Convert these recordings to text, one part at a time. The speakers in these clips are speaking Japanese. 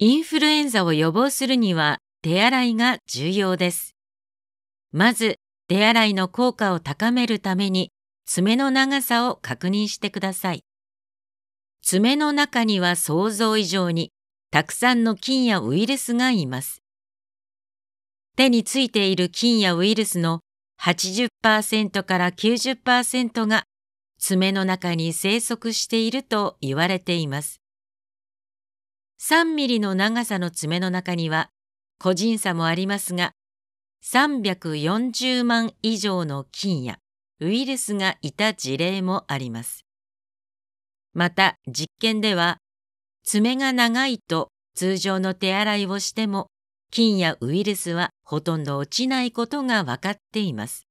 インフルエンザを予防するには手洗いが重要です。まず、手洗いの効果を高めるために、爪の長さを確認してください。爪の中には想像以上に、たくさんの菌やウイルスがいます。手についている菌やウイルスの80%から90%が爪の中に生息していると言われています。3ミリの長さの爪の中には個人差もありますが、340万以上の菌やウイルスがいた事例もあります。また実験では、爪が長いと通常の手洗いをしても菌やウイルスはほとんど落ちないことが分かっています。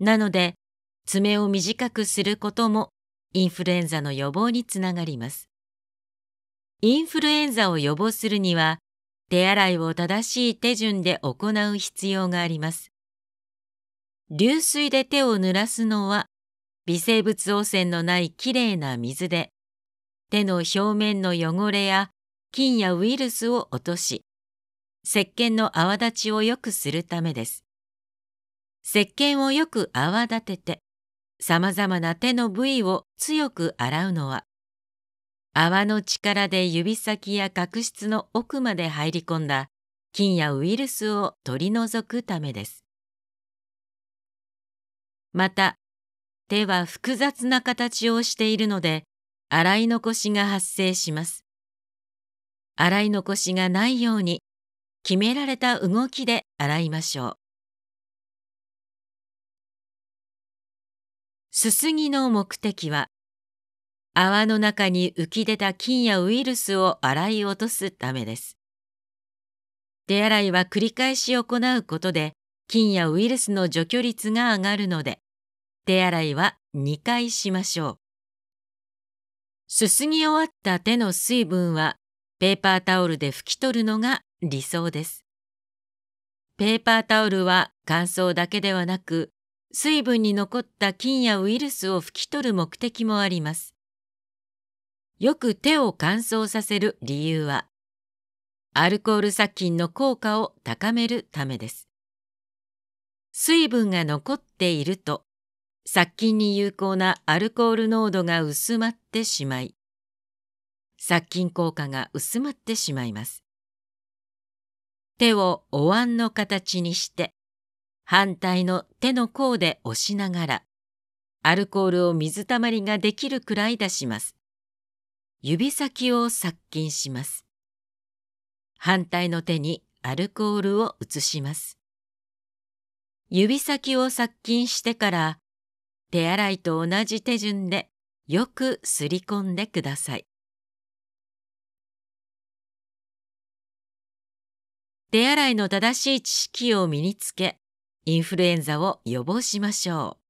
なので、爪を短くすることもインフルエンザの予防につながります。インフルエンザを予防するには、手洗いを正しい手順で行う必要があります。流水で手を濡らすのは、微生物汚染のないきれいな水で、手の表面の汚れや菌やウイルスを落とし、石鹸の泡立ちを良くするためです。石鹸をよく泡立てて、様々な手の部位を強く洗うのは、泡の力で指先や角質の奥まで入り込んだ菌やウイルスを取り除くためです。また、手は複雑な形をしているので、洗い残しが発生します。洗い残しがないように、決められた動きで洗いましょう。すすぎの目的は、泡の中に浮き出た菌やウイルスを洗い落とすためです。手洗いは繰り返し行うことで菌やウイルスの除去率が上がるので、手洗いは2回しましょう。すすぎ終わった手の水分はペーパータオルで拭き取るのが理想です。ペーパータオルは乾燥だけではなく、水分に残った菌やウイルスを拭き取る目的もあります。よく手を乾燥させる理由は、アルコール殺菌の効果を高めるためです。水分が残っていると、殺菌に有効なアルコール濃度が薄まってしまい、殺菌効果が薄まってしまいます。手をお椀の形にして、反対の手の甲で押しながら、アルコールを水たまりができるくらい出します。指先を殺菌します。反対の手にアルコールを移します。指先を殺菌してから手洗いと同じ手順でよくすり込んでください。手洗いの正しい知識を身につけ、インフルエンザを予防しましょう。